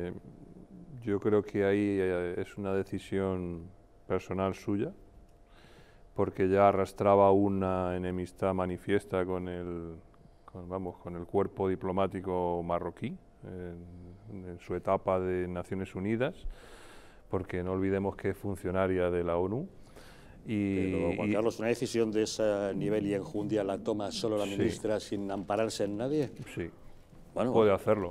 Eh, yo creo que ahí eh, es una decisión personal suya, porque ya arrastraba una enemistad manifiesta con el, vamos, con el cuerpo diplomático marroquí en, su etapa de Naciones Unidas, porque no olvidemos que es funcionaria de la ONU. Y, Pero, Juan Carlos, ¿una decisión de ese nivel y enjundia la toma solo la ministra sin ampararse en nadie? Sí, bueno, puede hacerlo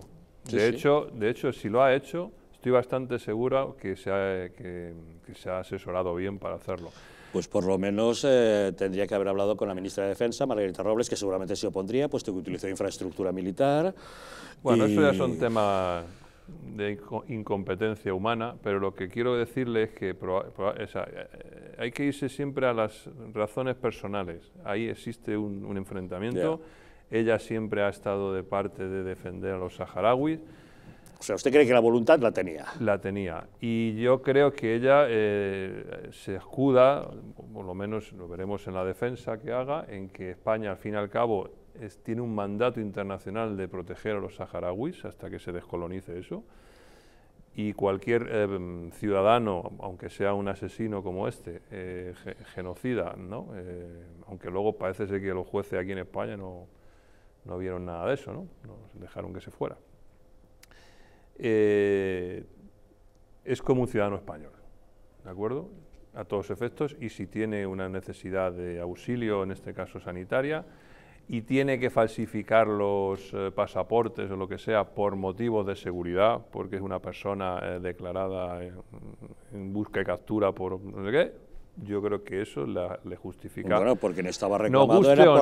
de, Hecho, de hecho, si lo ha hecho, estoy bastante segura que se ha, que, se ha asesorado bien para hacerlo. Pues por lo menos eh, tendría que haber hablado con la ministra de Defensa, Margarita Robles, que seguramente se opondría, puesto que utilizó infraestructura militar. Bueno, eso ya son tema de incompetencia humana, pero lo que quiero decirle es que eh, hay que irse siempre a las razones personales. Ahí existe un, enfrentamiento ella siempre ha estado de parte de defender a los saharauis. O sea, ¿usted cree que la voluntad la tenía? La tenía. Y yo creo que ella eh, se escuda, por lo menos lo veremos en la defensa que haga, en que España, al fin y al cabo, tiene un mandato internacional de proteger a los saharauis hasta que se descolonice eso. Y cualquier eh, ciudadano, aunque sea un asesino como este, eh, genocida, ¿no? aunque luego parece ser que los jueces aquí en España no, no vieron nada de eso, ¿no? Nos dejaron que se fuera. Eh, es como un ciudadano español, ¿de acuerdo? A todos efectos, y si tiene una necesidad de auxilio, en este caso sanitaria, y tiene que falsificar los eh, pasaportes o lo que sea por motivos de seguridad, porque es una persona eh, declarada en, busca y captura por no sé qué, yo creo que eso le justifica. porque no estaba reclamado,